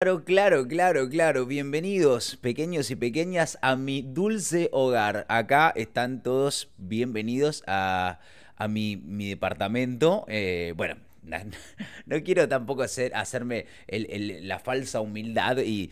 Claro, claro, claro, claro. Bienvenidos, pequeños y pequeñas, a mi dulce hogar. Acá están todos bienvenidos a, mi, mi departamento. Eh, bueno, No, quiero tampoco hacer, hacerme la falsa humildad y,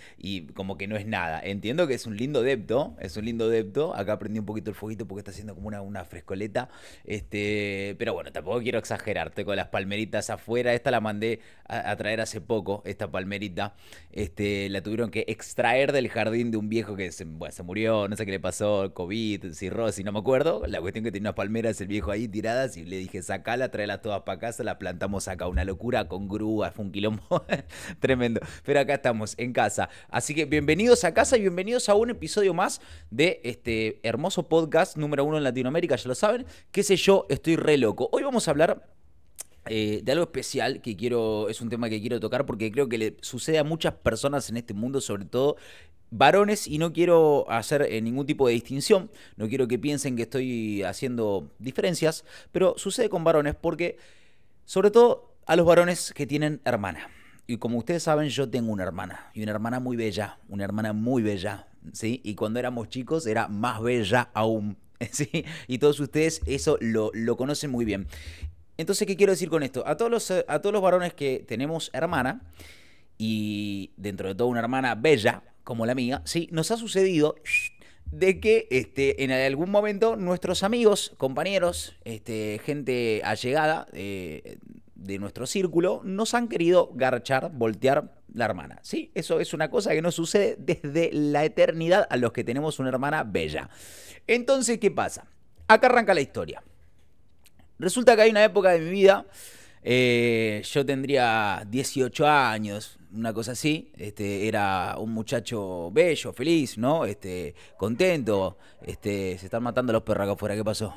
como que no es nada. Entiendo que es un lindo depto, es un lindo depto. Acá aprendí un poquito el fueguito porque está haciendo como una, frescoleta. Este, pero bueno, tampoco quiero exagerarte con las palmeritas afuera. Esta la mandé a, traer hace poco, esta palmerita. Este, la tuvieron que extraer del jardín de un viejo que se, se murió, no sé qué le pasó, COVID, cirrosis, no me acuerdo. La cuestión que tenía unas palmeras el viejo ahí tiradas y le dije, sacala, tráelas todas para casa, la plantamos acá, una locura con grúa, fue un quilombo tremendo. Pero acá estamos, en casa. Así que bienvenidos a casa y bienvenidos a un episodio más de este hermoso podcast número uno en Latinoamérica, ya lo saben. Qué sé yo, estoy re loco. Hoy vamos a hablar eh, de algo especial que quiero, es un tema que quiero tocar porque creo que le sucede a muchas personas en este mundo, sobre todo varones, y no quiero hacer eh, ningún tipo de distinción, no quiero que piensen que estoy haciendo diferencias, pero sucede con varones porque sobre todo a los varones que tienen hermana. Y como ustedes saben, yo tengo una hermana. Y una hermana muy bella. Una hermana muy bella. ¿Sí? Y cuando éramos chicos era más bella aún. ¿Sí? Y todos ustedes eso lo, conocen muy bien. Entonces, ¿qué quiero decir con esto? A todos los, eh, a todos los varones que tenemos hermana, y dentro de todo una hermana bella como la mía, ¿sí? nos ha sucedido de que este, en algún momento nuestros amigos, compañeros, este, gente allegada eh, de nuestro círculo, nos han querido garchar, voltear la hermana. Sí, eso es una cosa que nos sucede desde la eternidad a los que tenemos una hermana bella. Entonces, ¿qué pasa? Acá arranca la historia. Resulta que hay una época de mi vida, eh, yo tendría 18 años, una cosa así, este, era un muchacho bello, feliz, ¿no? Este, contento, este, se están matando los perros acá afuera, ¿qué pasó?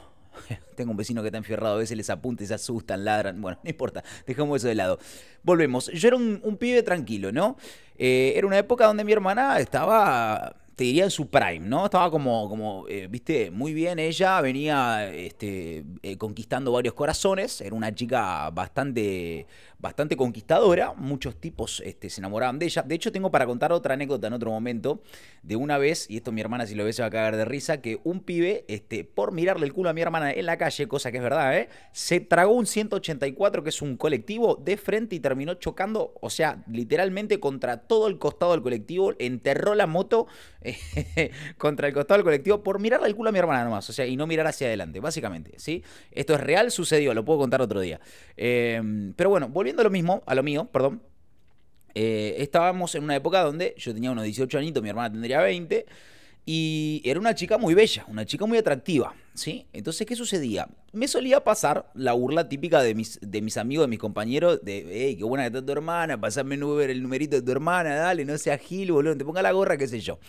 Tengo un vecino que está enfierrado, a veces les apunta y se asustan, ladran. Bueno, no importa, dejamos eso de lado. Volvemos. Yo era un, pibe tranquilo, ¿no? Eh, era una época donde mi hermana estaba, te diría, en su prime, ¿no? Estaba como, como eh, viste, muy bien ella, venía este, eh, conquistando varios corazones, era una chica bastante, bastante conquistadora, muchos tipos este, se enamoraban de ella. De hecho, tengo para contar otra anécdota en otro momento, de una vez, y esto mi hermana si lo ve se va a cagar de risa, que un pibe, este, por mirarle el culo a mi hermana en la calle, cosa que es verdad, ¿eh? se tragó un 184, que es un colectivo, de frente y terminó chocando, o sea, literalmente contra todo el costado del colectivo, enterró la moto contra el costado del colectivo por mirarle el culo a mi hermana nomás, o sea, y no mirar hacia adelante, básicamente, ¿sí? Esto es real, sucedió, lo puedo contar otro día. Em, pero bueno, volviendo lo mismo, a lo mío, perdón. Eh, estábamos en una época donde yo tenía unos 18 añitos, mi hermana tendría 20, y era una chica muy bella, una chica muy atractiva, ¿sí? Entonces, ¿qué sucedía? Me solía pasar la burla típica de mis, de mis amigos, de mis compañeros, de, hey, qué buena que está tu hermana, pasame el numerito de tu hermana, dale, no seas gil, boludo, te ponga la gorra, qué sé yo.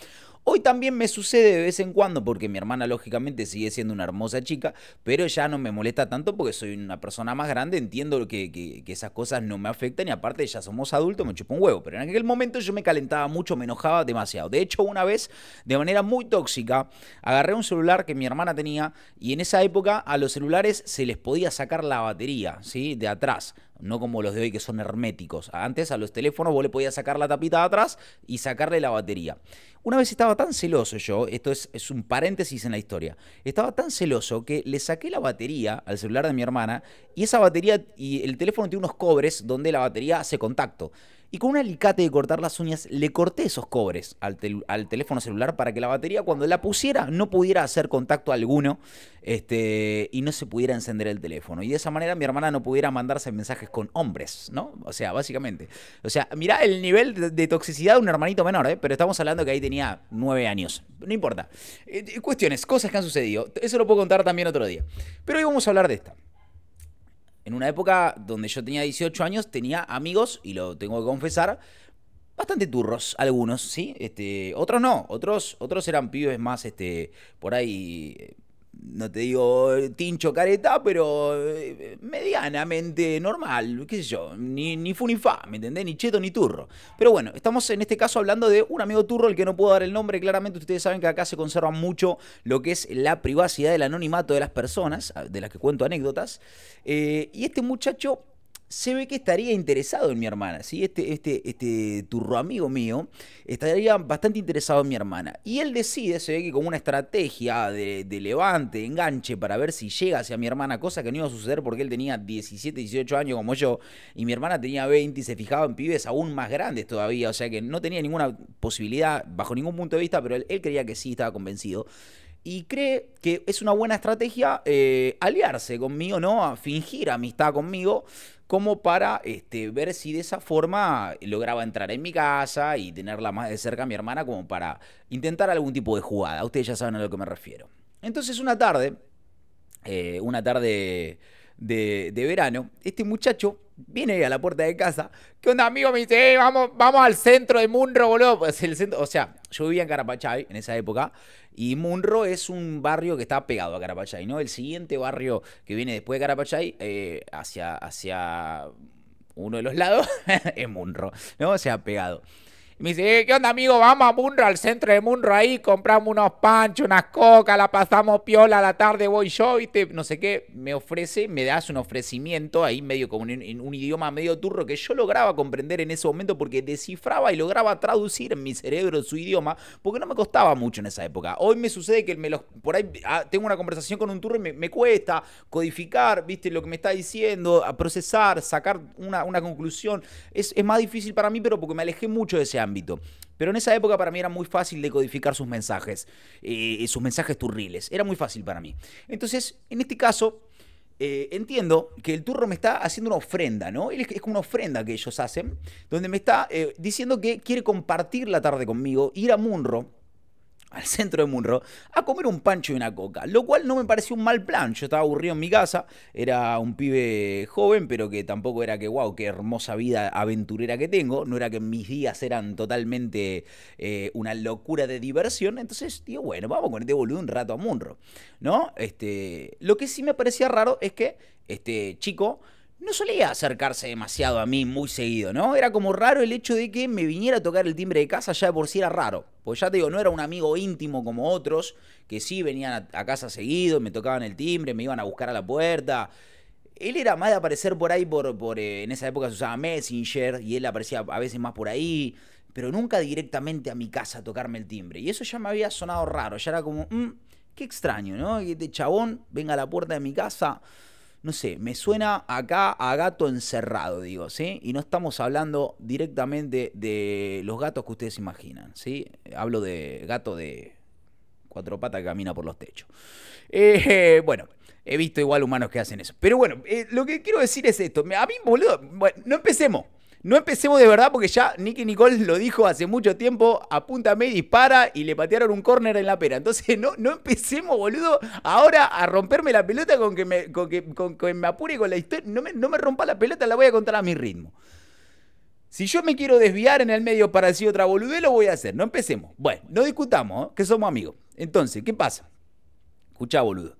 Hoy también me sucede de vez en cuando, porque mi hermana lógicamente sigue siendo una hermosa chica, pero ya no me molesta tanto porque soy una persona más grande, entiendo que, que, esas cosas no me afectan y aparte ya somos adultos, me chupo un huevo. Pero en aquel momento yo me calentaba mucho, me enojaba demasiado. De hecho, una vez, de manera muy tóxica, agarré un celular que mi hermana tenía y en esa época a los celulares se les podía sacar la batería, ¿sí? De atrás no como los de hoy que son herméticos. Antes a los teléfonos vos le podías sacar la tapita de atrás y sacarle la batería. Una vez estaba tan celoso yo, esto es, un paréntesis en la historia, estaba tan celoso que le saqué la batería al celular de mi hermana y esa batería y el teléfono tiene unos cobres donde la batería hace contacto y con un alicate de cortar las uñas le corté esos cobres al, teléfono celular para que la batería cuando la pusiera no pudiera hacer contacto alguno este, y no se pudiera encender el teléfono. Y de esa manera mi hermana no pudiera mandarse mensajes con hombres, ¿no? O sea, básicamente. O sea, mirá el nivel de, toxicidad de un hermanito menor, ¿eh? Pero estamos hablando que ahí tenía nueve años. No importa. Eh, eh, cuestiones, cosas que han sucedido. Eso lo puedo contar también otro día. Pero hoy vamos a hablar de esta en una época donde yo tenía 18 años, tenía amigos, y lo tengo que confesar, bastante turros, algunos, ¿sí? Este, otros no, otros, otros eran pibes más, este, por ahí, eh, no te digo tincho careta, pero eh, medianamente normal, qué sé yo, ni, ni fu ni fa, ¿me entendés? Ni cheto ni turro. Pero bueno, estamos en este caso hablando de un amigo turro, el que no puedo dar el nombre, claramente ustedes saben que acá se conserva mucho lo que es la privacidad, el anonimato de las personas, de las que cuento anécdotas. Eh, y este muchacho se ve que estaría interesado en mi hermana, ¿sí? Este, este, este turro amigo mío estaría bastante interesado en mi hermana. Y él decide, se ve que como una estrategia de, levante, de enganche, para ver si llega hacia mi hermana, cosa que no iba a suceder porque él tenía 17, 18 años como yo, y mi hermana tenía 20 y se fijaba en pibes aún más grandes todavía, o sea que no tenía ninguna posibilidad bajo ningún punto de vista, pero él, él creía que sí, estaba convencido y cree que es una buena estrategia eh, aliarse conmigo, ¿no? fingir amistad conmigo como para este, ver si de esa forma lograba entrar en mi casa y tenerla más de cerca a mi hermana como para intentar algún tipo de jugada. Ustedes ya saben a lo que me refiero. Entonces una tarde, eh, una tarde de verano, este muchacho viene a la puerta de casa, que un amigo me dice, eh, vamos, vamos al centro de Munro, boludo. Pues el centro, o sea, yo vivía en Carapachay en esa época, y Munro es un barrio que está pegado a Carapachay, ¿no? El siguiente barrio que viene después de Carapachay, eh, hacia, hacia uno de los lados, es Munro, ¿no? O sea, pegado me dice, eh, ¿qué onda, amigo? Vamos a Munro, al centro de Munro ahí, compramos unos panchos, unas cocas, la pasamos piola la tarde, voy yo, ¿viste? No sé qué. Me ofrece, me das un ofrecimiento ahí medio como en, un idioma medio turro que yo lograba comprender en ese momento porque descifraba y lograba traducir en mi cerebro su idioma porque no me costaba mucho en esa época. Hoy me sucede que me los, por ahí ah, tengo una conversación con un turro y me, cuesta codificar, ¿viste? Lo que me está diciendo, a procesar, sacar una, una conclusión. Es, más difícil para mí, pero porque me alejé mucho de ese amigo. Pero en esa época para mí era muy fácil decodificar sus mensajes, eh, sus mensajes turriles. Era muy fácil para mí. Entonces, en este caso, eh, entiendo que el turro me está haciendo una ofrenda, ¿no? Es, como una ofrenda que ellos hacen, donde me está eh, diciendo que quiere compartir la tarde conmigo, ir a Munro al centro de Munro a comer un pancho y una coca, lo cual no me pareció un mal plan. Yo estaba aburrido en mi casa, era un pibe joven, pero que tampoco era que, wow, qué hermosa vida aventurera que tengo, no era que mis días eran totalmente eh, una locura de diversión, entonces tío, bueno, vamos con este boludo un rato a Munro, ¿no? Este, lo que sí me parecía raro es que este chico no solía acercarse demasiado a mí muy seguido, ¿no? Era como raro el hecho de que me viniera a tocar el timbre de casa, ya de por sí era raro. Pues ya te digo, no era un amigo íntimo como otros, que sí venían a, casa seguido, me tocaban el timbre, me iban a buscar a la puerta. Él era más de aparecer por ahí, por, por eh, en esa época se usaba Messenger, y él aparecía a veces más por ahí, pero nunca directamente a mi casa a tocarme el timbre. Y eso ya me había sonado raro, ya era como, mm, qué extraño, ¿no? Que este chabón venga a la puerta de mi casa no sé, me suena acá a gato encerrado, digo, ¿sí? Y no estamos hablando directamente de los gatos que ustedes imaginan, ¿sí? Hablo de gato de cuatro patas que camina por los techos. Eh, bueno, he visto igual humanos que hacen eso. Pero bueno, eh, lo que quiero decir es esto. A mí, boludo, bueno, no empecemos. No empecemos de verdad porque ya Nicky Nicole lo dijo hace mucho tiempo, apúntame, dispara y le patearon un córner en la pera. Entonces no, no empecemos, boludo, ahora a romperme la pelota con que me, con que, con, me apure con la historia. No me, rompa la pelota, la voy a contar a mi ritmo. Si yo me quiero desviar en el medio para decir otra boludez, lo voy a hacer. No empecemos. Bueno, no discutamos, ¿eh? que somos amigos. Entonces, ¿qué pasa? Escuchá, boludo.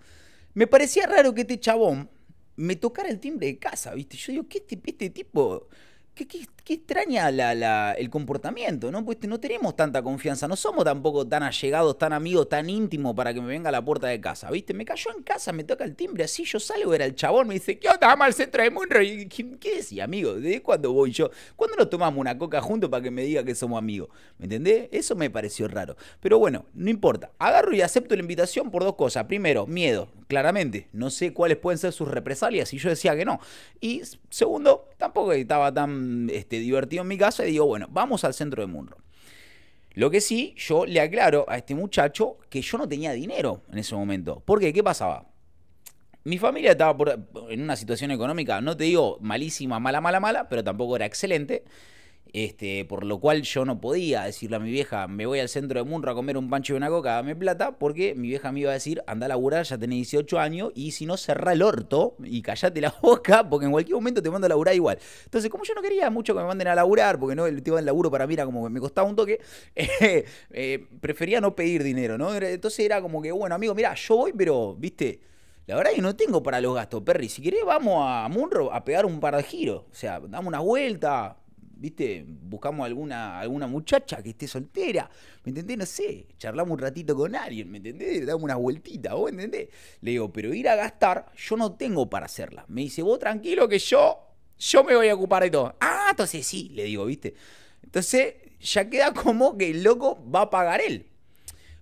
Me parecía raro que este chabón me tocara el timbre de casa, ¿viste? Yo digo, ¿qué este, este tipo? Qué, qué, extraña la, el comportamiento, ¿no? Pues este, no tenemos tanta confianza, no somos tampoco tan allegados, tan amigos, tan íntimos para que me venga a la puerta de casa, ¿viste? Me cayó en casa, me toca el timbre, así yo salgo, era el chabón, me dice, ¿qué onda, al centro de Munro? ¿Qué, qué decía, amigo? ¿de cuándo voy yo? ¿Cuándo nos tomamos una coca juntos para que me diga que somos amigos? ¿Me entendés? Eso me pareció raro. Pero bueno, no importa. Agarro y acepto la invitación por dos cosas. Primero, miedo claramente. No sé cuáles pueden ser sus represalias y yo decía que no. Y segundo, tampoco estaba tan este, divertido en mi casa y digo, bueno, vamos al centro de Munro. Lo que sí, yo le aclaro a este muchacho que yo no tenía dinero en ese momento. Porque, ¿qué pasaba? Mi familia estaba en una situación económica, no te digo malísima, mala, mala, mala, pero tampoco era excelente. Este, por lo cual yo no podía decirle a mi vieja, me voy al centro de Munro a comer un pancho y una coca, dame plata, porque mi vieja me iba a decir, anda a laburar, ya tenés 18 años, y si no, cerrá el orto y callate la boca, porque en cualquier momento te mando a laburar igual. Entonces, como yo no quería mucho que me manden a laburar, porque no, el tema del laburo para mí era como que me costaba un toque, eh, eh, prefería no pedir dinero, ¿no? Entonces era como que, bueno, amigo, mira, yo voy, pero, viste, la verdad que no tengo para los gastos, Perry. Si querés, vamos a Munro a pegar un par de giros. O sea, damos una vuelta, ¿viste? Buscamos alguna, alguna muchacha que esté soltera, ¿me entendés? No sé, charlamos un ratito con alguien, ¿me entendés? Damos una vueltita, ¿vos entendés? Le digo, pero ir a gastar, yo no tengo para hacerla. Me dice, vos tranquilo que yo, yo me voy a ocupar de todo. Ah, entonces sí, le digo, ¿viste? Entonces ya queda como que el loco va a pagar él.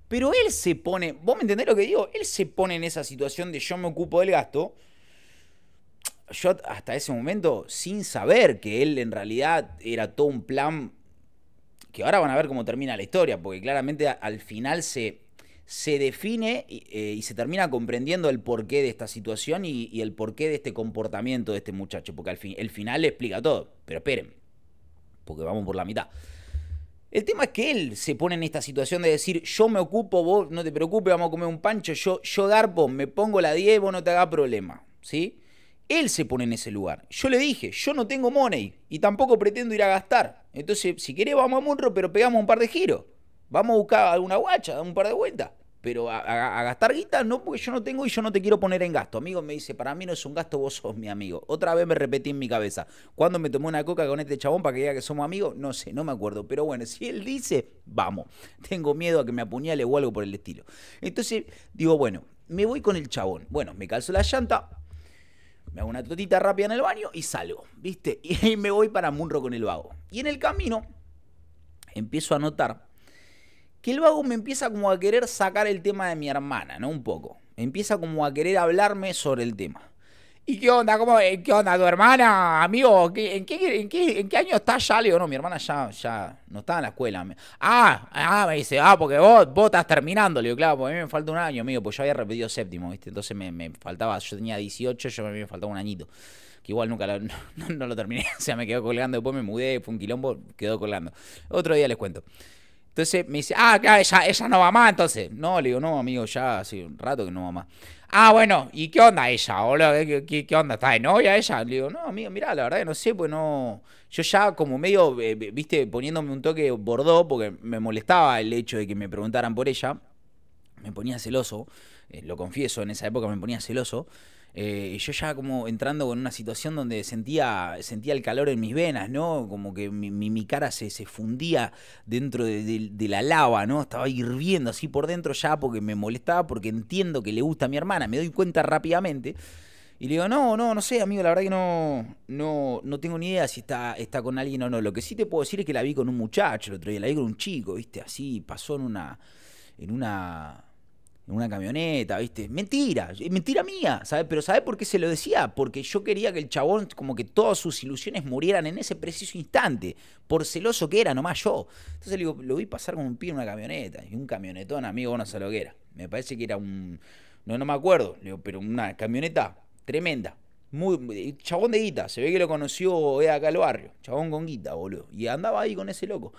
Pero él se pone, ¿vos me entendés lo que digo? Él se pone en esa situación de yo me ocupo del gasto yo hasta ese momento, sin saber que él en realidad era todo un plan, que ahora van a ver cómo termina la historia, porque claramente al final se, se define eh, y, se termina comprendiendo el porqué de esta situación y, el porqué de este comportamiento de este muchacho, porque al fin, el final le explica todo, pero esperen, porque vamos por la mitad. El tema es que él se pone en esta situación de decir, yo me ocupo, vos no te preocupes, vamos a comer un pancho, yo, yo garpo, me pongo la 10, vos no te hagas problema, ¿sí? Él se pone en ese lugar. Yo le dije, yo no tengo money y tampoco pretendo ir a gastar. Entonces, si querés, vamos a Munro, pero pegamos un par de giros. Vamos a buscar alguna guacha, un par de vueltas. Pero a, gastar guita no, porque yo no tengo y yo no te quiero poner en gasto. Amigo me dice, para mí no es un gasto, vos sos mi amigo. Otra vez me repetí en mi cabeza. ¿Cuándo me tomó una coca con este chabón para que diga que somos amigos? No sé, no me acuerdo. Pero bueno, si él dice, vamos. Tengo miedo a que me apuñale o algo por el estilo. Entonces digo, bueno, me voy con el chabón. Bueno, me calzo la llanta, me hago una totita rápida en el baño y salgo, ¿viste? Y me voy para Munro con el vago. Y en el camino empiezo a notar que el vago me empieza como a querer sacar el tema de mi hermana, ¿no? Un poco. Empieza como a querer hablarme sobre el tema. ¿Y qué onda? ¿Cómo, eh, ¿Qué onda? ¿Tu hermana, amigo? en, qué, año estás ya? Le digo, no, mi hermana ya, ya no está en la escuela. Ah, ah, me dice, ah, porque vos, vos estás terminando. Le digo, claro, porque a mí me falta un año, amigo, pues yo había repetido séptimo, ¿viste? Entonces me, faltaba, yo tenía 18, yo a mí me faltaba un añito. Que igual nunca lo, no, lo terminé, o sea, me quedó colgando, después me mudé, fue un quilombo, quedó colgando. Otro día les cuento. Entonces me dice, ah, claro, ella no va más, entonces. No, le digo, no, amigo, ya hace un rato que no va más. Ah, bueno, ¿y qué onda ella, Hola, ¿Qué, onda? ¿Está de novia ella? Le digo, no, amigo, mirá, la verdad que no sé, pues no. Yo ya como medio, eh, viste, poniéndome un toque bordó, porque me molestaba el hecho de que me preguntaran por ella. Me ponía celoso, eh, lo confieso, en esa época me ponía celoso. Eh, yo ya como entrando con una situación donde sentía, sentía el calor en mis venas, ¿no? Como que mi, mi, cara se, se, fundía dentro de, la lava, ¿no? Estaba hirviendo así por dentro ya porque me molestaba, porque entiendo que le gusta a mi hermana, me doy cuenta rápidamente. Y le digo, no, no, no sé, amigo, la verdad que no, no, no tengo ni idea si está, está con alguien o no. Lo que sí te puedo decir es que la vi con un muchacho el otro día, la vi con un chico, ¿viste? Así, pasó en una, en una, una camioneta, ¿viste? Mentira, mentira mía, ¿sabes? Pero ¿sabes por qué se lo decía? Porque yo quería que el chabón, como que todas sus ilusiones murieran en ese preciso instante, por celoso que era, nomás yo. Entonces le digo, lo vi pasar con un pie en una camioneta, y un camionetón, amigo, no sé lo que era. Me parece que era un, no, no me acuerdo, le pero una camioneta tremenda. Muy, eh, chabón de guita, se ve que lo conoció eh, acá al barrio, chabón con guita, boludo. Y andaba ahí con ese loco.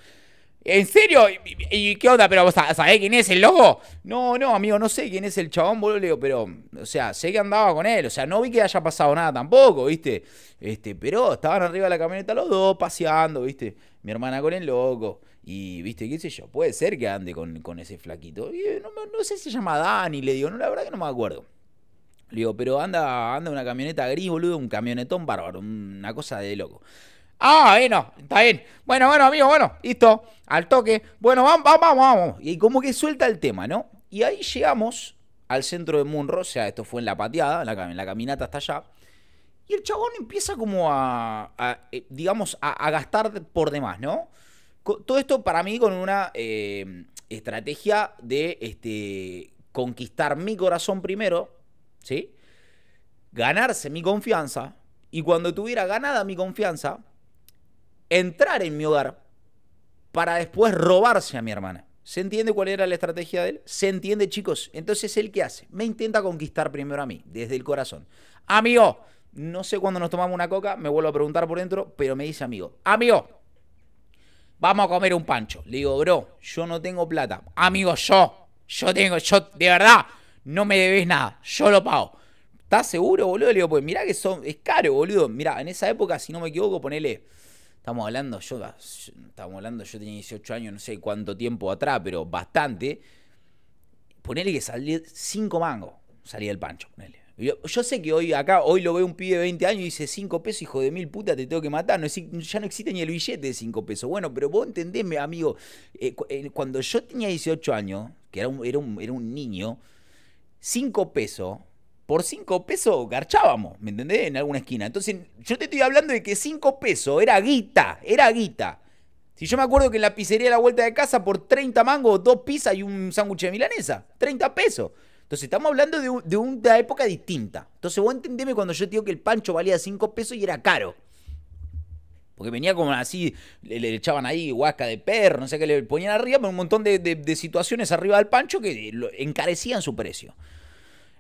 ¿En serio? ¿Y, qué onda? ¿Pero sabés quién es el loco? No, no, amigo, no sé quién es el chabón, boludo. Le digo, pero, o sea, sé que andaba con él. O sea, no vi que haya pasado nada tampoco, ¿viste? Este, pero estaban arriba de la camioneta los dos paseando, ¿viste? Mi hermana con el loco. Y, ¿viste? ¿Qué sé yo? Puede ser que ande con, ese flaquito. Eh, no, sé si se llama Dani, le digo. No, la verdad que no me acuerdo. Le digo, pero anda, anda una camioneta gris, boludo, un camionetón bárbaro, una cosa de loco. Ah, bueno, está bien. Bueno, bueno, amigo, bueno, listo. Al toque. Bueno, vamos, vamos, vamos. Y como que suelta el tema, ¿no? Y ahí llegamos al centro de Munro, o sea, esto fue en la pateada, en la, caminata hasta allá. Y el chabón empieza como a, eh, digamos, a, gastar por demás, ¿no? Todo esto para mí con una eh, estrategia de este, conquistar mi corazón primero, ¿sí? Ganarse mi confianza. Y cuando tuviera ganada mi confianza, entrar en mi hogar para después robarse a mi hermana. ¿Se entiende cuál era la estrategia de él? Se entiende, chicos. Entonces, ¿él qué hace? Me intenta conquistar primero a mí, desde el corazón. Amigo, no sé cuándo nos tomamos una coca, me vuelvo a preguntar por dentro, pero me dice amigo, amigo, vamos a comer un pancho. Le digo, bro, yo no tengo plata. Amigo, yo, yo tengo, yo, de verdad, no me debes nada, yo lo pago. ¿Estás seguro, boludo? Le digo, pues mirá que son, es caro, boludo. Mirá, en esa época, si no me equivoco, ponele Estamos hablando, ah, yo, estamos hablando, yo tenía 18 años, no sé cuánto tiempo atrás, pero bastante. Ponele que salía 5 mangos, salía el pancho, Yo, sé que hoy acá, hoy lo ve un pibe de 20 años y dice 5 pesos, hijo de mil puta, te tengo que matar. No, ya no existe ni el billete de 5 pesos. Bueno, pero vos entendésme, amigo, eh, eh, cuando yo tenía 18 años, que era era era un niño, 5 pesos por 5 pesos garchábamos, ¿me entendés? En alguna esquina. Entonces, yo te estoy hablando de que 5 pesos era guita, era guita. Si yo me acuerdo que en la pizzería de la vuelta de casa por 30 mangos, dos pizzas y un sándwich de milanesa, 30 pesos. Entonces, estamos hablando de, una época distinta. Entonces, vos entendeme cuando yo te digo que el pancho valía 5 pesos y era caro. Porque venía como así, le, echaban ahí huasca de perro, no sé qué le ponían arriba, pero un montón de, situaciones arriba del pancho que encarecían su precio.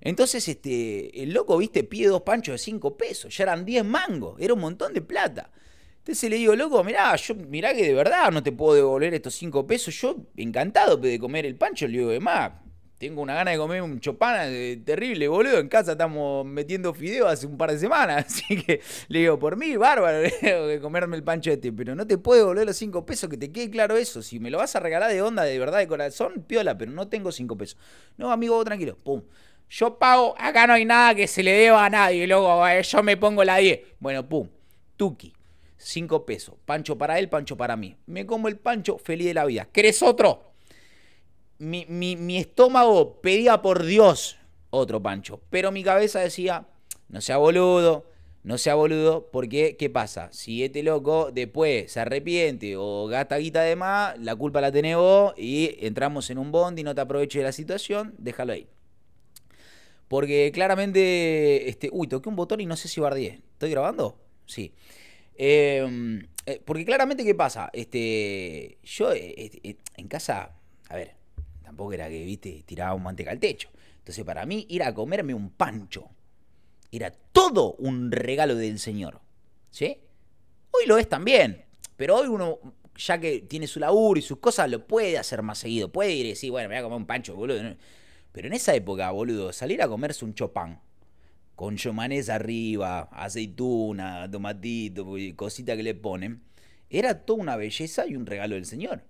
Entonces, este, el loco, viste, pide dos panchos de 5 pesos, ya eran 10 mangos, era un montón de plata. Entonces le digo, loco, mirá, yo, mirá que de verdad no te puedo devolver estos 5 pesos, yo encantado de comer el pancho, le digo, además, tengo una gana de comer un chopana eh, terrible, boludo. En casa estamos metiendo fideos hace un par de semanas. Así que le digo, por mí, bárbaro, de comerme el pancho este. Pero no te puedo devolver los 5 pesos, que te quede claro eso. Si me lo vas a regalar de onda, de verdad, de corazón, piola, pero no tengo 5 pesos. No, amigo, tranquilo. Pum. Yo pago, acá no hay nada que se le deba a nadie, loco, eh, yo me pongo la 10. Bueno, pum, tuki, 5 pesos, pancho para él, pancho para mí. Me como el pancho, feliz de la vida. ¿Querés otro? Mi, estómago pedía por Dios otro pancho, pero mi cabeza decía, no sea boludo, no sea boludo, porque ¿qué pasa? Si este loco después se arrepiente o gasta guita de más, la culpa la tenés vos y entramos en un bond y no te aproveches de la situación, déjalo ahí. Porque claramente, este, uy, toqué un botón y no sé si bardié. ¿Estoy grabando? Sí. Em, eh, porque claramente, ¿qué pasa? Este, yo eh, eh, en casa, a ver, tampoco era que, viste, tiraba un manteca al techo. Entonces, para mí, ir a comerme un pancho era todo un regalo del Señor. ¿Sí? Hoy lo es también. Pero hoy uno, ya que tiene su laburo y sus cosas, lo puede hacer más seguido. Puede ir y decir, bueno, me voy a comer un pancho, boludo. Pero en esa época, boludo, salir a comerse un chopán con chomanés arriba, aceituna, tomatito, cosita que le ponen, era toda una belleza y un regalo del Señor.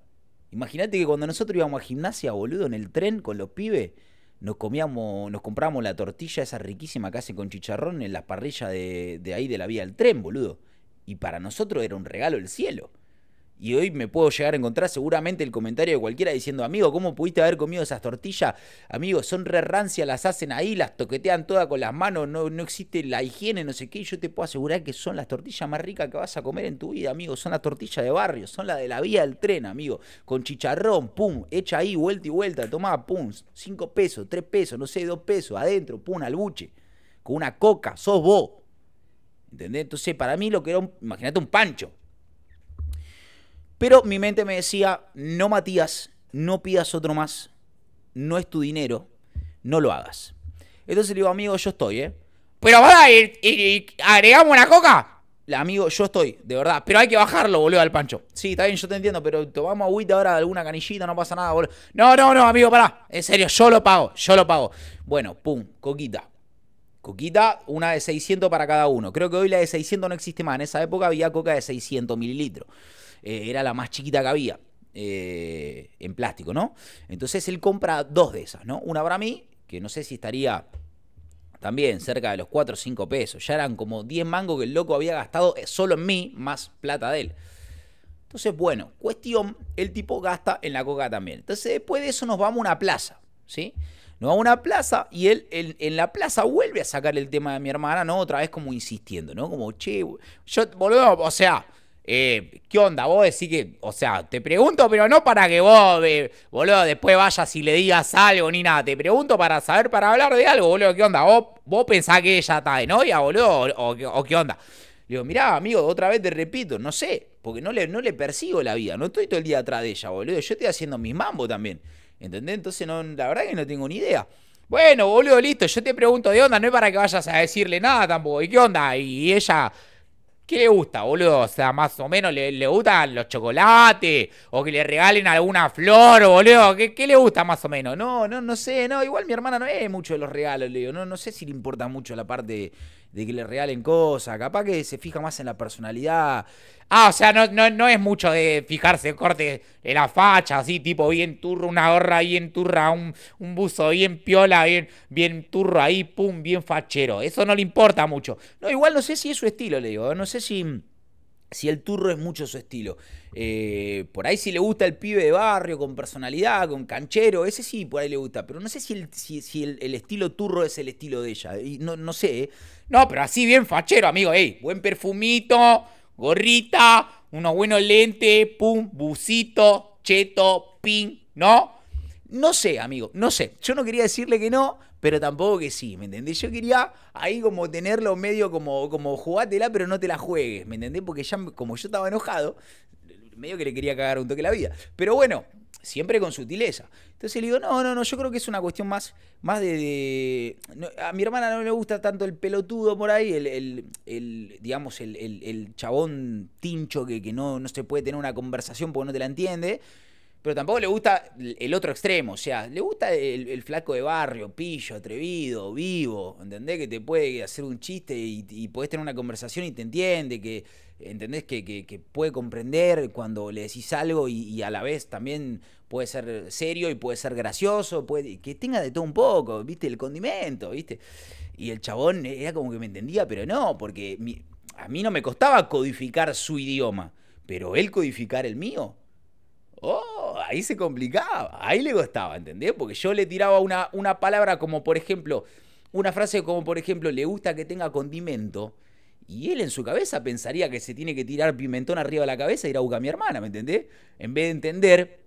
Imagínate que cuando nosotros íbamos a gimnasia, boludo, en el tren con los pibes, nos comíamos, nos compramos la tortilla esa riquísima que hacen con chicharrón en las parrillas de, de ahí de la vía del tren, boludo. Y para nosotros era un regalo del cielo. Y hoy me puedo llegar a encontrar seguramente el comentario de cualquiera diciendo, amigo, ¿cómo pudiste haber comido esas tortillas? Amigo, son re rancias, las hacen ahí, las toquetean todas con las manos, no, no existe la higiene, no sé qué. yo te puedo asegurar que son las tortillas más ricas que vas a comer en tu vida, amigo. Son las tortillas de barrio, son las de la vía del tren, amigo. Con chicharrón, pum, hecha ahí, vuelta y vuelta, tomá, pum, cinco pesos, tres pesos, no sé, dos pesos, adentro, pum, al buche. Con una coca, sos vos. ¿Entendés? Entonces, para mí lo que era, imagínate un pancho. Pero mi mente me decía, no Matías, no pidas otro más, no es tu dinero, no lo hagas. Entonces le digo, amigo, yo estoy, ¿eh? Pero para, y, agregamos una coca. amigo, yo estoy, de verdad. Pero hay que bajarlo, boludo, al pancho. Sí, está bien, yo te entiendo, pero tomamos agüita ahora de alguna canillita, no pasa nada, boludo. No, no, no, amigo, pará. En serio, yo lo pago, yo lo pago. Bueno, pum, coquita. Coquita, una de 600 para cada uno. Creo que hoy la de 600 no existe más. En esa época había coca de 600 mililitros. Eh, era la más chiquita que había. Eh, en plástico, ¿no? Entonces él compra dos de esas, ¿no? Una para mí, que no sé si estaría también cerca de los 4 o 5 pesos. Ya eran como 10 mangos que el loco había gastado eh, solo en mí, más plata de él. Entonces, bueno, cuestión, el tipo gasta en la coca también. Entonces, después de eso nos vamos a una plaza, ¿sí? Nos vamos a una plaza y él en, la plaza vuelve a sacar el tema de mi hermana, ¿no? Otra vez como insistiendo, ¿no? Como, che, yo, boludo, o sea, eh, ¿Qué onda? Vos decís que, o sea, te pregunto, pero no para que vos, eh, boludo, después vayas y le digas algo ni nada. Te pregunto para saber, para hablar de algo, boludo, ¿qué onda? ¿Vos, pensás que ella está de novia, boludo? ¿O, qué onda? Le digo, mirá, amigo, otra vez te repito, no sé, porque no le, no le persigo la vida, no estoy todo el día atrás de ella, boludo. Yo estoy haciendo mis mambo también, ¿entendés? Entonces, no, la verdad que no tengo ni idea. Bueno, boludo, listo, yo te pregunto de onda, no es para que vayas a decirle nada tampoco. ¿Y qué onda? Y ella ¿Qué le gusta, boludo? O sea, más o menos, ¿le, gustan los chocolates? ¿O que le regalen alguna flor, boludo? ¿Qué, ¿Qué, le gusta más o menos? No, no, no sé, no. Igual mi hermana no es mucho de los regalos, le No, no sé si le importa mucho la parte de que le realen cosas, capaz que se fija más en la personalidad. Ah, o sea, no, no, no es mucho de fijarse corte en la facha, así, tipo bien turro, una gorra bien turra, un, un buzo bien piola, bien, bien turro ahí, pum, bien fachero. Eso no le importa mucho. No, igual no sé si es su estilo, le digo, ¿eh? no sé si... Si el turro es mucho su estilo. Eh, por ahí sí le gusta el pibe de barrio, con personalidad, con canchero, ese sí, por ahí le gusta. Pero no sé si el, si, el, estilo turro es el estilo de ella. Y no, no sé, eh. No, pero así bien fachero, amigo. Ey, buen perfumito, gorrita, unos buenos lentes, pum, bucito, cheto, pin, ¿no? No sé, amigo, no sé. Yo no quería decirle que no, pero tampoco que sí, ¿me entendés? Yo quería ahí como tenerlo medio como, como jugátela, pero no te la juegues, ¿me entendés? Porque ya, como yo estaba enojado, medio que le quería cagar un toque la vida. Pero bueno, siempre con sutileza. Entonces le digo, no, no, no, yo creo que es una cuestión más, más de... a mi hermana no le gusta tanto el pelotudo por ahí, el, digamos, el, chabón tincho que, no, no se puede tener una conversación porque no te la entiende. Pero tampoco le gusta el otro extremo, o sea, le gusta el, flaco de barrio, pillo, atrevido, vivo, ¿entendés? Que te puede hacer un chiste y, y podés tener una conversación y te entiende, que, ¿entendés? Que, puede comprender cuando le decís algo y, a la vez también puede ser serio y puede ser gracioso, puede, que tenga de todo un poco, ¿viste? El condimento, ¿viste? Y el chabón era como que me entendía, pero no, porque a mí no me costaba codificar su idioma, pero él codificar el mío. Oh, ahí se complicaba, ahí le costaba, ¿entendés? Porque yo le tiraba una, una palabra como por ejemplo, una frase como por ejemplo, le gusta que tenga condimento y él en su cabeza pensaría que se tiene que tirar pimentón arriba de la cabeza y e ir a buscar a mi hermana, ¿me entendés? En vez de entender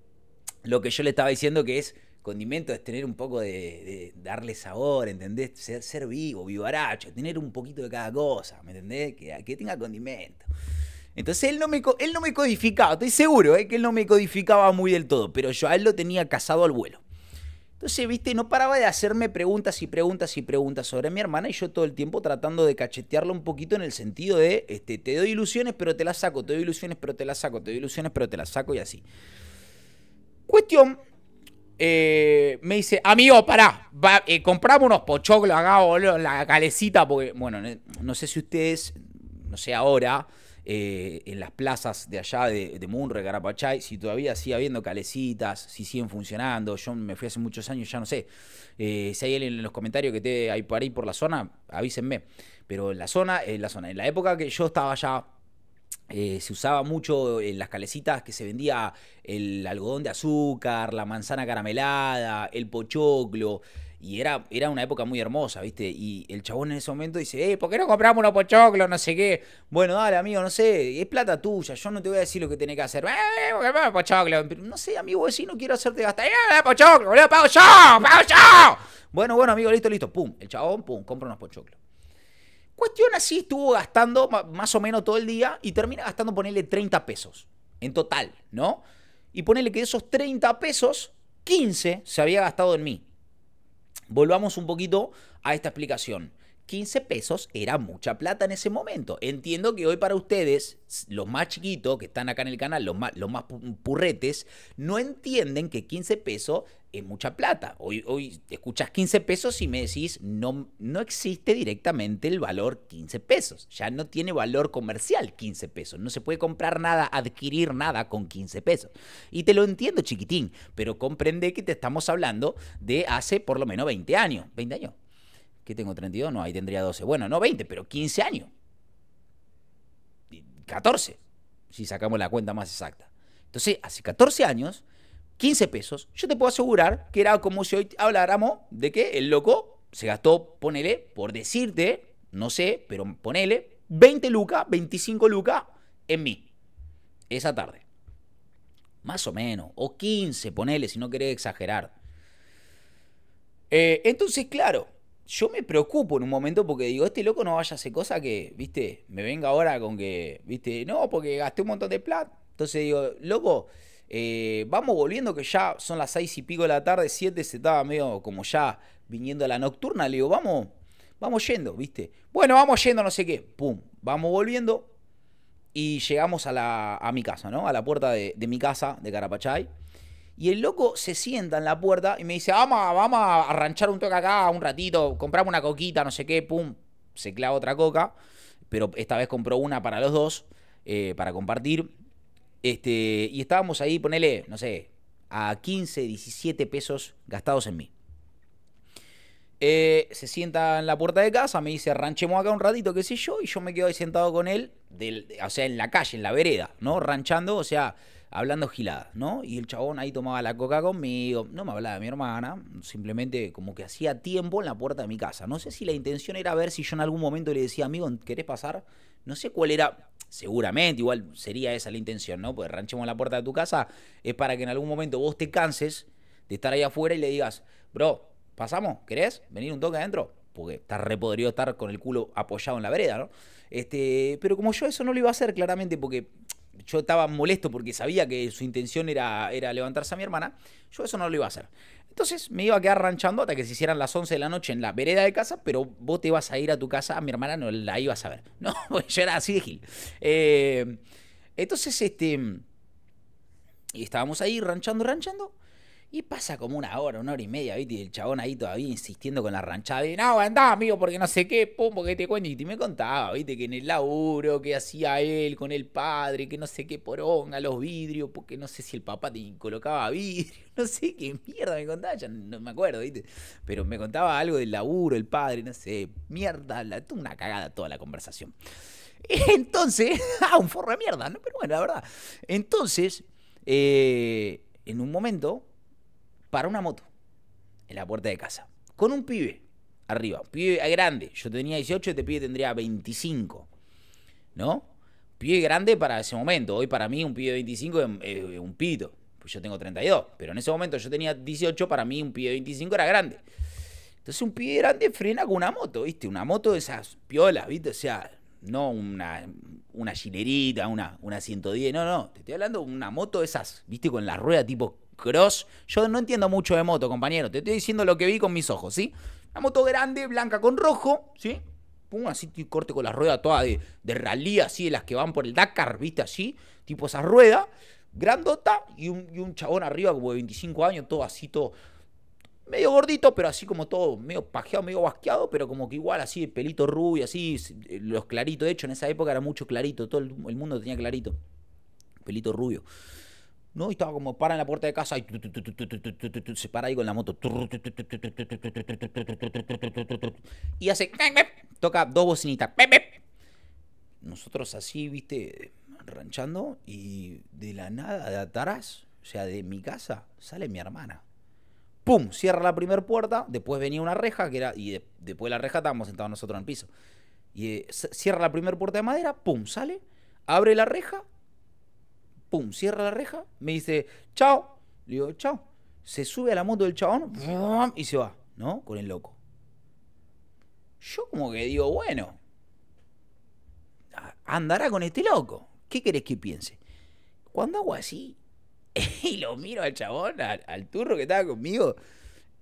lo que yo le estaba diciendo que es condimento, es tener un poco de, darle sabor, ¿entendés? Ser, ser, vivo, vivaracho, tener un poquito de cada cosa, ¿me entendés? Que, que tenga condimento. Entonces él no me, él no me codificaba, estoy seguro ¿eh? que él no me codificaba muy del todo, pero yo a él lo tenía casado al vuelo. Entonces, viste, no paraba de hacerme preguntas y preguntas y preguntas sobre mi hermana y yo todo el tiempo tratando de cachetearla un poquito en el sentido de, este, te doy ilusiones pero te las saco, te doy ilusiones pero te las saco, te doy ilusiones pero te las saco y así. Cuestión, eh, me dice, amigo, pará, va, eh, compramos unos pochoclos acá, la calecita, porque, bueno, no sé si ustedes, no sé ahora, eh, en las plazas de allá de, de Munre, Garapachay, si todavía sigue habiendo calecitas, si siguen funcionando. Yo me fui hace muchos años, ya no sé. Eh, si hay alguien en los comentarios que te hay por ahí por la zona, avísenme. Pero en la zona, en la zona, en la época que yo estaba allá, eh, se usaba mucho en las calecitas que se vendía el algodón de azúcar, la manzana caramelada, el pochoclo, y era, era una época muy hermosa, ¿viste? Y el chabón en ese momento dice, eh, ¿por qué no compramos unos pochoclos? No sé qué. Bueno, dale, amigo, no sé, es plata tuya, yo no te voy a decir lo que tenés que hacer. Eh, eh pochoclos. No sé, amigo, si no quiero hacerte gastar. Eh, pochoclos, boludo, pago yo, pago yo. Bueno, bueno, amigo, listo, listo. Pum, el chabón, pum, compra unos pochoclos. Cuestión así, estuvo gastando más o menos todo el día y termina gastando, ponerle 30 pesos en total, ¿no? Y ponerle que esos 30 pesos, 15 se había gastado en mí. Volvamos un poquito a esta explicación. 15 pesos era mucha plata en ese momento. Entiendo que hoy para ustedes, los más chiquitos que están acá en el canal, los más, purretes, no entienden que 15 pesos es mucha plata. Hoy, hoy escuchas 15 pesos y me decís, no, no existe directamente el valor 15 pesos. Ya no tiene valor comercial 15 pesos. No se puede comprar nada, adquirir nada con 15 pesos. Y te lo entiendo, chiquitín, pero comprende que te estamos hablando de hace por lo menos 20 años. 20 años. ¿Qué tengo? ¿32? No, ahí tendría 12. Bueno, no 20, pero 15 años. 14, si sacamos la cuenta más exacta. Entonces, hace 14 años, 15 pesos, yo te puedo asegurar que era como si hoy habláramos de que el loco se gastó, ponele, por decirte, no sé, pero ponele, 20 lucas, 25 lucas en mí, esa tarde. Más o menos, o 15, ponele, si no querés exagerar. Eh, entonces, claro, yo me preocupo en un momento porque digo, este loco no vaya a hacer cosas que, viste, me venga ahora con que, viste, no, porque gasté un montón de plata. Entonces digo, loco, eh, vamos volviendo que ya son las seis y pico de la tarde, siete, se estaba medio como ya viniendo a la nocturna. Le digo, vamos, vamos yendo, viste. Bueno, vamos yendo, no sé qué. Pum, vamos volviendo y llegamos a, la, mi casa, ¿no? A la puerta de mi casa, de Carapachay. Y el loco se sienta en la puerta y me dice, vamos, vamos a arranchar un toque acá un ratito, compramos una coquita, no sé qué, pum, se clava otra coca, pero esta vez compró una para los dos, eh, para compartir. Este, y estábamos ahí, ponele, no sé, a 15, 17 pesos gastados en mí. Eh, se sienta en la puerta de casa, me dice, ranchemos acá un ratito, qué sé yo, y yo me quedo ahí sentado con él, o sea, en la calle, en la vereda, ¿no? Ranchando, o sea, hablando giladas, ¿no? Y el chabón ahí tomaba la coca conmigo, no me hablaba de mi hermana, simplemente como que hacía tiempo en la puerta de mi casa. No sé si la intención era ver si yo en algún momento le decía, amigo, ¿querés pasar? No sé cuál era, seguramente, igual sería esa la intención, ¿no? Porque ranchemos la puerta de tu casa, es para que en algún momento vos te canses de estar ahí afuera y le digas, bro, ¿pasamos? ¿Querés venir un toque adentro? porque está re estar con el culo apoyado en la vereda, ¿no? Este, pero como yo eso no lo iba a hacer claramente porque yo estaba molesto porque sabía que su intención era, era levantarse a mi hermana, yo eso no lo iba a hacer. Entonces me iba a quedar ranchando hasta que se hicieran las 11 de la noche en la vereda de casa, pero vos te vas a ir a tu casa, a mi hermana no la ibas a ver. No, yo era así de gil. Eh, entonces, este. Y estábamos ahí ranchando, ranchando. Y pasa como una hora, una hora y media, ¿viste? Y el chabón ahí todavía insistiendo con la ranchada. Y, no, andá, amigo, porque no sé qué, pum, porque te cuento. Y me contaba, ¿viste? Que en el laburo, que hacía él con el padre, que no sé qué poronga, los vidrios, porque no sé si el papá te colocaba vidrio, no sé qué mierda me contaba, ya no me acuerdo, ¿viste? Pero me contaba algo del laburo, el padre, no sé, mierda, la, una cagada toda la conversación. Entonces, ah, un forro de mierda, ¿no? Pero bueno, la verdad. Entonces, eh, en un momento para una moto en la puerta de casa. Con un pibe arriba, un pibe grande. Yo tenía 18, este pibe tendría 25. ¿No? Pibe grande para ese momento. Hoy para mí un pibe de 25 es, un pito. Pues yo tengo 32. Pero en ese momento yo tenía 18, para mí un pibe de 25 era grande. Entonces un pibe grande frena con una moto, ¿viste? Una moto de esas piolas, ¿viste? O sea, no una, una gilerita, una, una 110, no, no. Te estoy hablando de una moto de esas, ¿viste? Con la rueda tipo cross. Yo no entiendo mucho de moto, compañero. Te estoy diciendo lo que vi con mis ojos, ¿sí? Una moto grande, blanca con rojo, ¿sí? Pum, así corte con las ruedas toda de, de rally, así, de las que van por el Dakar, ¿viste? Así, tipo esa rueda, grandota, y un, y un chabón arriba como de 25 años, todo así, todo medio gordito, pero así como todo, medio pajeado, medio basqueado, pero como que igual así, pelito rubio, así, eh, los claritos. De hecho, en esa época era mucho clarito, todo el, mundo tenía clarito, pelito rubio. ¿no? Y estaba como para en la puerta de casa y se para ahí con la moto. Y hace. Toca dos bocinitas. Nosotros así, viste, ranchando y de la nada, de atrás, o sea, de mi casa, sale mi hermana. ¡Pum! Cierra la primera puerta, después venía una reja, que era. Y después la reja estábamos sentados nosotros en el piso. Y cierra la primera puerta de madera, ¡pum! Sale, abre la reja pum, cierra la reja, me dice, chao. Le digo, chao. Se sube a la moto del chabón y se va, ¿no? Con el loco. Yo como que digo, bueno, andará con este loco. ¿Qué querés que piense? Cuando hago así y lo miro al chabón, al, turro que estaba conmigo,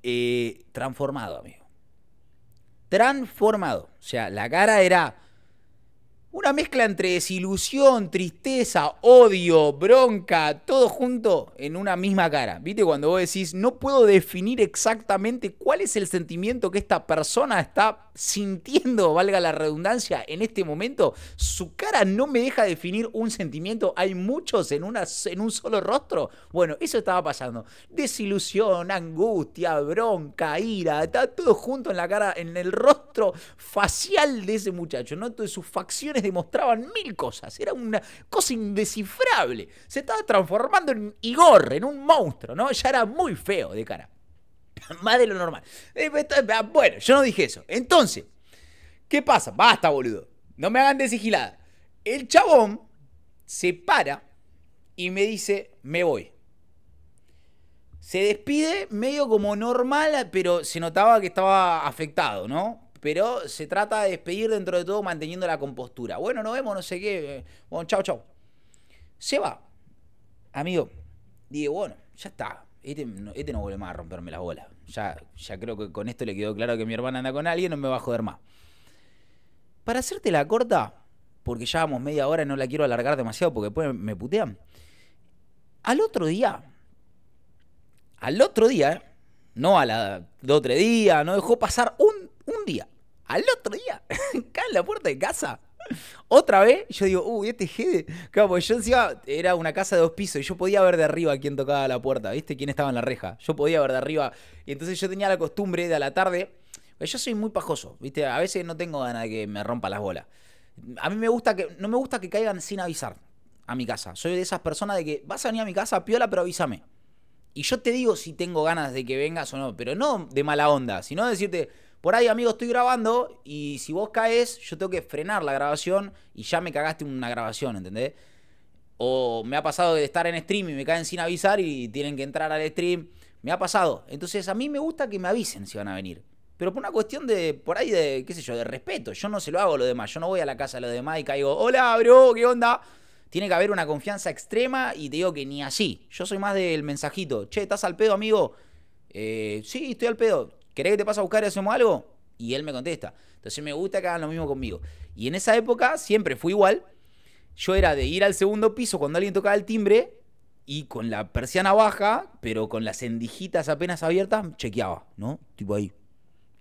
eh, transformado, amigo. Transformado. O sea, la cara era una mezcla entre desilusión, tristeza, odio, bronca, todo junto en una misma cara. ¿Viste cuando vos decís, no puedo definir exactamente cuál es el sentimiento que esta persona está sintiendo, valga la redundancia, en este momento, su cara no me deja definir un sentimiento. Hay muchos en, en un solo rostro. Bueno, eso estaba pasando. Desilusión, angustia, bronca, ira, está todo junto en la cara, en el rostro facial de ese muchacho. ¿no? Entonces sus facciones demostraban mil cosas. Era una cosa indescifrable. Se estaba transformando en Igor, en un monstruo, ¿no? Ya era muy feo de cara. Más de lo normal. Eh, pues, ah, bueno, yo no dije eso. Entonces, ¿qué pasa? Basta, boludo. No me hagan desigilada. El chabón se para y me dice, me voy. Se despide medio como normal, pero se notaba que estaba afectado, ¿no? Pero se trata de despedir dentro de todo manteniendo la compostura. Bueno, nos vemos, no sé qué. Eh, bueno, chao, chao. Se va. Amigo, dije, bueno, ya está. Este, este no vuelve más a romperme la bolas. Ya, creo que con esto le quedó claro que mi hermana anda con alguien, no me va a joder más. Para hacerte la corta, porque ya vamos media hora y no la quiero alargar demasiado porque después me putean. Al otro día, al otro día, eh, no a la de otro no dejó pasar un, un día. Al otro día, acá en la puerta de casa, otra vez, yo digo, uy, este jefe yo encima era una casa de dos pisos y yo podía ver de arriba quién tocaba la puerta, ¿viste? Quién estaba en la reja. Yo podía ver de arriba. Y entonces yo tenía la costumbre de a la tarde. Yo soy muy pajoso, ¿viste? A veces no tengo ganas de que me rompa las bolas. A mí me gusta que. No me gusta que caigan sin avisar a mi casa. Soy de esas personas de que vas a venir a mi casa, piola, pero avísame. Y yo te digo si tengo ganas de que vengas o no, pero no de mala onda, sino decirte, por ahí, amigo, estoy grabando y si vos caes, yo tengo que frenar la grabación y ya me cagaste una grabación, ¿entendés? O me ha pasado de estar en stream y me caen sin avisar y tienen que entrar al stream. Me ha pasado. Entonces, a mí me gusta que me avisen si van a venir. Pero por una cuestión de, por ahí, de, qué sé yo, de respeto. Yo no se lo hago a los demás. Yo no voy a la casa de los demás y caigo, hola, bro, ¿qué onda? Tiene que haber una confianza extrema y te digo que ni así. Yo soy más del mensajito. Che, ¿estás al pedo, amigo? Eh, sí, estoy al pedo ¿querés que te pase a buscar y hacemos algo? Y él me contesta. Entonces me gusta que hagan lo mismo conmigo. Y en esa época siempre fue igual. Yo era de ir al segundo piso cuando alguien tocaba el timbre y con la persiana baja, pero con las endijitas apenas abiertas, chequeaba, ¿no? Tipo ahí.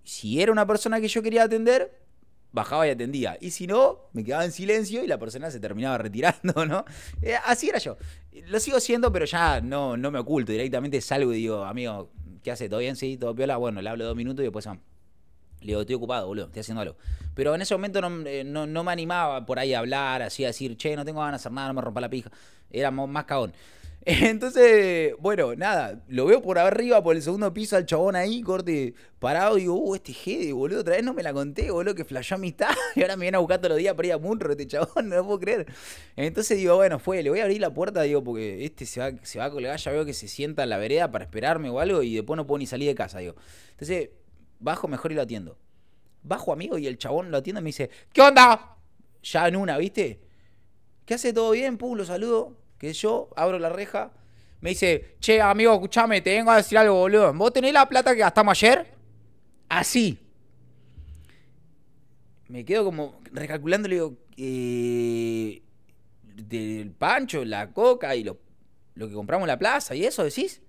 Si era una persona que yo quería atender, bajaba y atendía. Y si no, me quedaba en silencio y la persona se terminaba retirando, ¿no? Eh, así era yo. Lo sigo siendo, pero ya no, no me oculto. Directamente salgo y digo, amigo, ¿qué hace? ¿Todo bien? Sí, todo piola. Bueno, le hablo dos minutos y después Le digo, estoy ocupado, boludo, estoy haciendo algo. Pero en ese momento no, eh, no, no me animaba por ahí a hablar, así a decir, che, no tengo ganas de hacer nada, no me rompa la pija. Era más cagón. Entonces, bueno, nada, lo veo por arriba, por el segundo piso al chabón ahí, corte parado, digo, uh, este jede, boludo, otra vez no me la conté, boludo, que flasheó amistad, y ahora me viene a buscar todos los días para ir a Munro, este chabón, no lo puedo creer. Entonces digo, bueno, fue, le voy a abrir la puerta, digo, porque este se va, se va a colgar, ya veo que se sienta en la vereda para esperarme o algo, y después no puedo ni salir de casa, digo. Entonces, bajo mejor y lo atiendo. Bajo, amigo, y el chabón lo atiende y me dice, ¿qué onda? Ya en una, ¿viste? ¿Qué hace? ¿Todo bien? Pum, lo saludo que yo abro la reja, me dice, che, amigo, escúchame, te vengo a decir algo, boludo. ¿Vos tenés la plata que gastamos ayer? Así. Me quedo como recalculando, le digo, eh, del pancho, la coca y lo, que compramos en la plaza y eso, decís.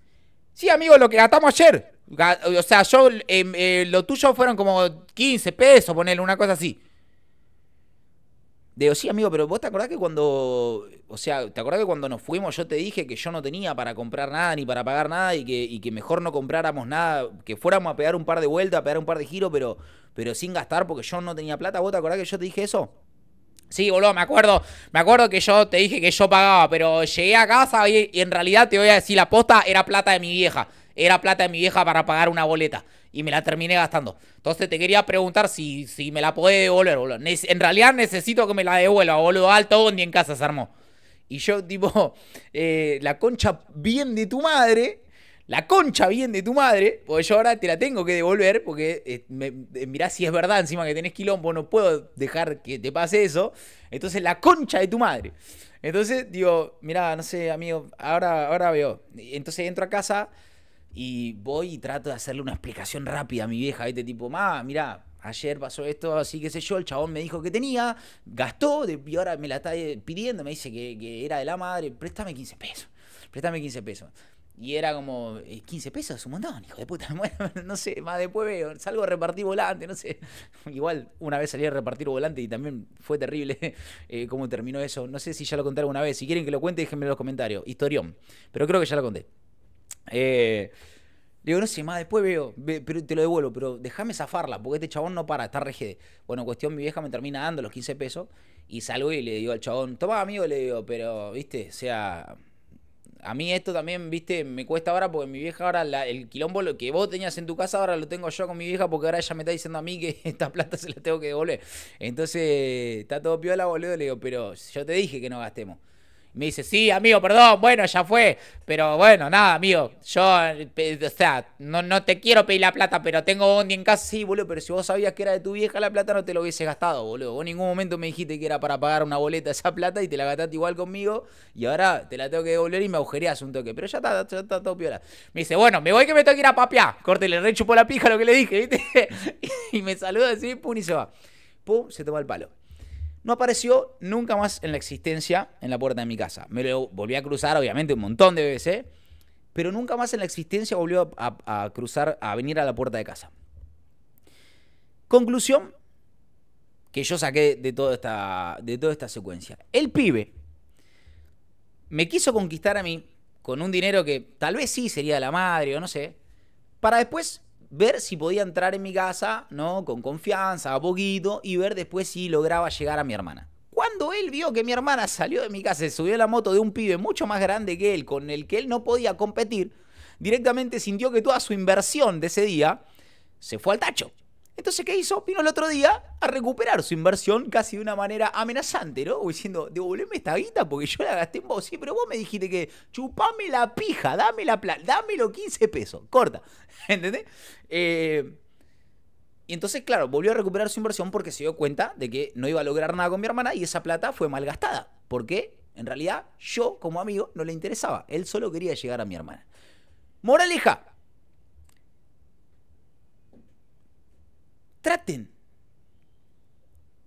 Sí, amigo, lo que gastamos ayer. O sea, yo, eh, eh, lo tuyo fueron como 15 pesos, ponerle una cosa así. Digo, sí, amigo, pero vos te acordás que cuando. O sea, ¿te acordás que cuando nos fuimos yo te dije que yo no tenía para comprar nada ni para pagar nada y que, y que mejor no compráramos nada, que fuéramos a pegar un par de vueltas, a pegar un par de giros, pero, pero sin gastar porque yo no tenía plata? ¿Vos te acordás que yo te dije eso? Sí, boludo, me acuerdo. Me acuerdo que yo te dije que yo pagaba, pero llegué a casa y en realidad te voy a decir la posta, era plata de mi vieja era plata de mi vieja para pagar una boleta y me la terminé gastando. Entonces te quería preguntar si, si me la podés devolver, boludo. En realidad necesito que me la devuelva, boludo. Alto donde en casa se armó. Y yo, tipo, eh, la concha bien de tu madre, la concha bien de tu madre, porque yo ahora te la tengo que devolver, porque eh, eh, mirá si es verdad encima que tenés quilombo, no puedo dejar que te pase eso. Entonces, la concha de tu madre. Entonces, digo, mirá, no sé, amigo, ahora, ahora veo. Entonces entro a casa y voy y trato de hacerle una explicación rápida a mi vieja, este Tipo, ma, mira ayer pasó esto, así que sé yo, el chabón me dijo que tenía, gastó, y ahora me la está eh, pidiendo, me dice que, era de la madre, préstame 15 pesos, préstame 15 pesos. Y era como, 15 eh, pesos es un montón, hijo de puta. no sé, más después veo, salgo a repartir volante, no sé. Igual una vez salí a repartir volante y también fue terrible eh, cómo terminó eso. No sé si ya lo conté alguna vez. Si quieren que lo cuente, déjenme en los comentarios. Historión. Pero creo que ya lo conté. Eh, digo, no sé, más después veo, pero te lo devuelvo, pero déjame zafarla, porque este chabón no para, está regede. Bueno, cuestión, mi vieja me termina dando los 15 pesos y salgo y le digo al chabón, toma amigo, le digo, pero, viste, o sea, a mí esto también, viste, me cuesta ahora porque mi vieja ahora, la, el quilombo lo que vos tenías en tu casa, ahora lo tengo yo con mi vieja porque ahora ella me está diciendo a mí que esta plata se la tengo que devolver. Entonces, está todo piola, boludo, le digo, pero yo te dije que no gastemos. Me dice, sí, amigo, perdón, bueno, ya fue. Pero bueno, nada, amigo. Yo, o sea, no, no te quiero pedir la plata, pero tengo Bondi en casa. Sí, boludo, pero si vos sabías que era de tu vieja la plata, no te lo hubiese gastado, boludo. Vos en ningún momento me dijiste que era para pagar una boleta esa plata y te la gastaste igual conmigo. Y ahora te la tengo que devolver y me agujereas un toque. Pero ya está, ya está todo piola. Me dice, bueno, me voy que me tengo que ir a papiá. Corte, le rechupó la pija lo que le dije, ¿viste? y me saluda así, pum, y se va. Pum, se toma el palo. No apareció nunca más en la existencia en la puerta de mi casa. Me lo volví a cruzar, obviamente, un montón de veces, pero nunca más en la existencia volvió a, cruzar, a venir a la puerta de casa. Conclusión que yo saqué de toda esta, de toda esta secuencia. El pibe me quiso conquistar a mí con un dinero que tal vez sí sería de la madre o no sé, para después ver si podía entrar en mi casa, ¿no? Con confianza, a poquito, y ver después si lograba llegar a mi hermana. Cuando él vio que mi hermana salió de mi casa y subió la moto de un pibe mucho más grande que él, con el que él no podía competir, directamente sintió que toda su inversión de ese día se fue al tacho. Entonces, ¿qué hizo? Vino el otro día a recuperar su inversión casi de una manera amenazante, ¿no? diciendo, devolveme esta guita porque yo la gasté en vos. Sí, pero vos me dijiste que chupame la pija, dame la plata, los 15 pesos, corta. ¿Entendés? Eh, y entonces, claro, volvió a recuperar su inversión porque se dio cuenta de que no iba a lograr nada con mi hermana y esa plata fue malgastada. Porque, en realidad, yo como amigo no le interesaba. Él solo quería llegar a mi hermana. Moraleja, traten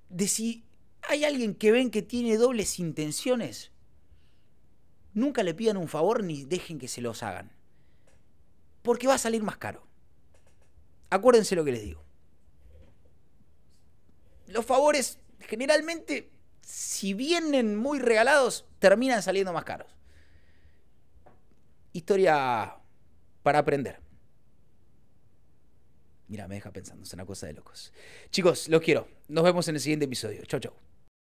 de si hay alguien que ven que tiene dobles intenciones, nunca le pidan un favor ni dejen que se los hagan. Porque va a salir más caro. Acuérdense lo que les digo. Los favores generalmente, si vienen muy regalados, terminan saliendo más caros. Historia para aprender. Mira, me deja pensando, es una cosa de locos. Chicos, los quiero. Nos vemos en el siguiente episodio. Chau, chau.